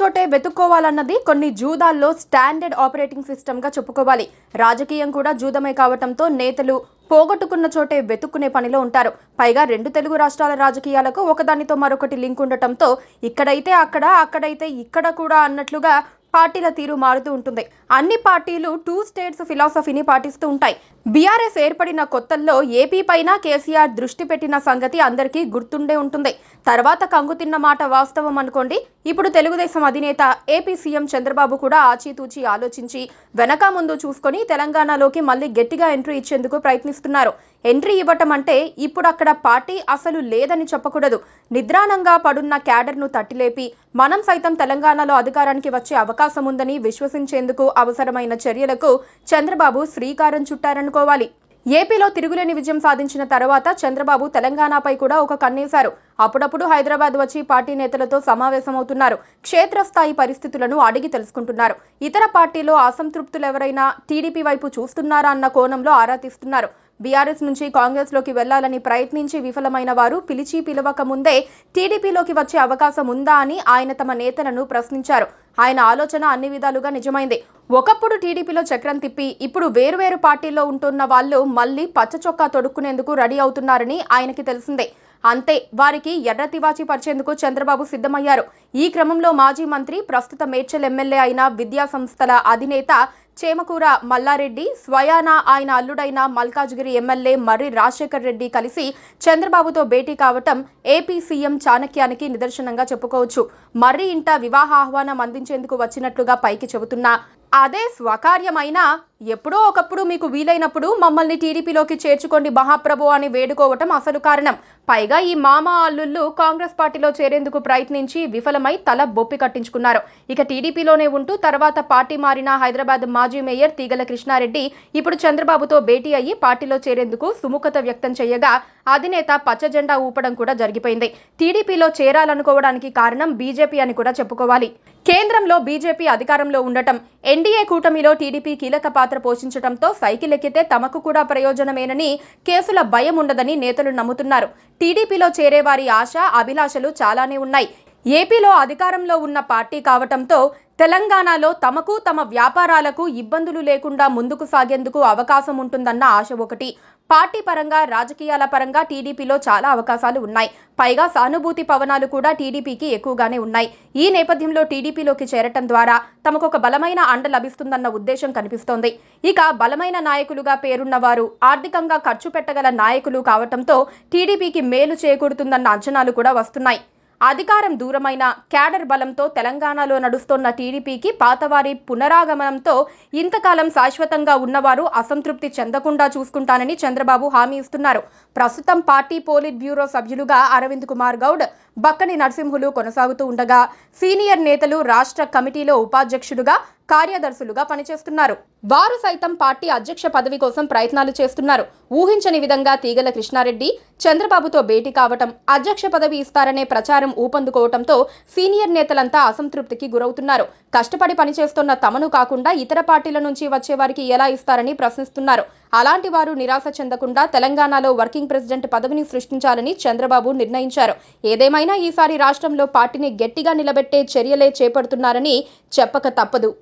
చోటే వెతుక్కోవాలన్నది కొన్ని జూదాల్లో standard operating సిస్టమ్గా చెప్పుకోవాలి రాజకీయం కూడా జూదమే కావటంతో నేతలు పోగొట్టుకున్న చోటే వెతుక్కునే పనిలో ఉంటారు పైగా రెండు తెలుగు రాష్ట్రాల రాజకీయాలకు ఒకదానితో మరొకటి లింక్ ఉండటంతో ఇక్కడైతే అక్కడ అక్కడైతే ఇక్కడ కూడా అన్నట్లుగా పార్టీల తీరు మారుతూ ఉంటుంది అన్ని పార్టీలు టూ స్టేట్స్ ఫిలాసఫీని పాటిస్తూ ఉంటాయి బీఆర్ఎస్ ఏర్పడిన కొత్తల్లో ఏపీ పైన కేసీఆర్ దృష్టి పెట్టిన సంగతి అందరికీ గుర్తుండే ఉంటుంది తర్వాత కంగుతిన్న మాట వాస్తవం అనుకోండి ఇప్పుడు తెలుగుదేశం అధినేత ఏపీ సీఎం చంద్రబాబు కూడా ఆచితూచి ఆలోచించి వెనక ముందు చూసుకొని తెలంగాణలోకి మళ్ళీ గట్టిగా ఎంట్రీ ఇచ్చేందుకు ప్రయత్నిస్తున్నారు ఎంట్రీ ఇవ్వటం అంటే ఇప్పుడు అక్కడ పార్టీ అసలు లేదని చెప్పకూడదు నిద్రాణంగా పడున్న క్యాడర్ను తట్టిలేపి మనం సైతం తెలంగాణలో అధికారానికి వచ్చే అవకాశం అవకాశముందని విశ్వసించేందుకు అవసరమైన చర్యలకు చంద్రబాబు శ్రీకారం చుట్టారనుకోవాలి ఏపీలో తిరుగులేని విజయం సాధించిన తర్వాత చంద్రబాబు తెలంగాణపై కూడా ఒక కన్నేశారు అప్పుడప్పుడు హైదరాబాద్ వచ్చి పార్టీ నేతలతో సమావేశమవుతున్నారు క్షేత్రస్థాయి పరిస్థితులను అడిగి తెలుసుకుంటున్నారు ఇతర పార్టీలో అసంతృప్తులెవరైనా టీడీపీ వైపు చూస్తున్నారా అన్న కోణంలో ఆరా తీస్తున్నారు బీఆర్ఎస్ నుంచి కాంగ్రెస్లోకి వెళ్లాలని ప్రయత్నించి విఫలమైన వారు పిలిచి పిలవక ముందే టీడీపీలోకి వచ్చే అవకాశం ఉందా అని ఆయన తమ నేతలను ప్రశ్నించారు ఆయన ఆలోచన అన్ని విధాలుగా నిజమైంది ఒకప్పుడు టీడీపీలో చక్రం తిప్పి ఇప్పుడు వేరువేరు పార్టీల్లో ఉంటున్న వాళ్ళు మళ్ళీ పచ్చచొక్కా తొడుక్కునేందుకు రెడీ అవుతున్నారని ఆయనకి తెలిసిందే అంతే వారికి ఎర్ర తివాచి పరిచేందుకు చంద్రబాబు సిద్ధమయ్యారు ఈ క్రమంలో మాజీ మంత్రి ప్రస్తుత మేడ్చల్ ఎమ్మెల్యే అయిన విద్యా సంస్థల అధినేత చేమకూర మల్లారెడ్డి స్వయానా ఆయన అల్లుడైన మల్కాజ్గిరి ఎమ్మెల్యే మర్రి రాజశేఖర్ రెడ్డి కలిసి చంద్రబాబుతో భేటీ కావటం ఏపీ సీఎం చాణక్యానికి నిదర్శనంగా చెప్పుకోవచ్చు మర్రి ఇంట వివాహ ఆహ్వానం అందించేందుకు వచ్చినట్లుగా పైకి చెబుతున్నా అదే స్వకార్యమైనా ఎప్పుడో ఒకప్పుడు మీకు వీలైనప్పుడు మమ్మల్ని టీడీపీలోకి చేర్చుకోండి మహాప్రభు అని వేడుకోవటం అసలు కారణం పైగా ఈ మామ అల్లుళ్ళు కాంగ్రెస్ పార్టీలో చేరేందుకు ప్రయత్నించి విఫలమై తల బొప్పి కట్టించుకున్నారు ఇక టీడీపీలోనే ఉంటూ తర్వాత పార్టీ మారిన హైదరాబాద్ మాజీ మేయర్ తీగల కృష్ణారెడ్డి ఇప్పుడు చంద్రబాబుతో భేటీ అయ్యి పార్టీలో చేరేందుకు సుముఖత వ్యక్తం చేయగా అధినేత పచ్చజెండా ఊపడం కూడా జరిగిపోయింది టీడీపీలో చేరాలనుకోవడానికి కారణం బీజేపీ అని కూడా చెప్పుకోవాలి కేంద్రంలో బీజేపీ అధికారంలో ఉండటం ఎన్డీఏ కూటమిలో టీడీపీ కీలక పాత్ర పోషించడంతో సైకిల్ ఎక్కితే తమకు కూడా ప్రయోజనమేనని కేసుల భయం ఉండదని నేతలు నమ్ముతున్నారు టీడీపీలో చేరే వారి ఆశ అభిలాషలు చాలానే ఉన్నాయి ఏపీలో అధికారంలో ఉన్న పార్టీ కావటంతో తెలంగాణలో తమకు తమ వ్యాపారాలకు ఇబ్బందులు లేకుండా ముందుకు సాగేందుకు అవకాశం ఉంటుందన్న ఆశ ఒకటి పార్టీ పరంగా రాజకీయాల పరంగా టీడీపీలో చాలా అవకాశాలు ఉన్నాయి పైగా సానుభూతి పవనాలు కూడా టీడీపీకి ఎక్కువగానే ఉన్నాయి ఈ నేపథ్యంలో టీడీపీలోకి చేరటం ద్వారా తమకు బలమైన అండ లభిస్తుందన్న ఉద్దేశం కనిపిస్తోంది ఇక బలమైన నాయకులుగా పేరున్న వారు ఆర్థికంగా ఖర్చు పెట్టగల నాయకులు కావటంతో టీడీపీకి మేలు చేకూరుతుందన్న అంచనాలు కూడా వస్తున్నాయి అధికారం దూరమైన క్యాడర్ బలంతో తెలంగాణలో నడుస్తున్న టీడీపీకి పాతవారి పునరాగమనంతో ఇంతకాలం శాశ్వతంగా ఉన్నవారు అసంతృప్తి చెందకుండా చూసుకుంటానని చంద్రబాబు హామీ ఇస్తున్నారు ప్రస్తుతం పార్టీ పోలిట్ బ్యూరో సభ్యులుగా అరవింద్ కుమార్ గౌడ్ బక్కని నరసింహులు కొనసాగుతూ ఉండగా సీనియర్ నేతలు రాష్ట్ర కమిటీలో ఉపాధ్యక్షుడుగా కార్యదర్శులుగా పనిచేస్తున్నారు వారు సైతం పార్టీ అధ్యక్ష పదవి కోసం ప్రయత్నాలు చేస్తున్నారు ఊహించని విధంగా తీగల కృష్ణారెడ్డి చంద్రబాబుతో భేటీ కావటం అధ్యక్ష పదవి ఇస్తారనే ప్రచారం ఊపందుకోవటంతో సీనియర్ నేతలంతా అసంతృప్తికి గురవుతున్నారు కష్టపడి పనిచేస్తున్న తమను కాకుండా ఇతర పార్టీల నుంచి వచ్చేవారికి ఎలా ఇస్తారని ప్రశ్నిస్తున్నారు అలాంటి వారు నిరాశ చెందకుండా తెలంగాణలో వర్కింగ్ ప్రెసిడెంట్ పదవిని సృష్టించాలని చంద్రబాబు నిర్ణయించారు ఏదేమైనా ఈసారి రాష్ట్రంలో పార్టీని గట్టిగా నిలబెట్టే చర్యలే చేపడుతున్నారని చెప్పక తప్పదు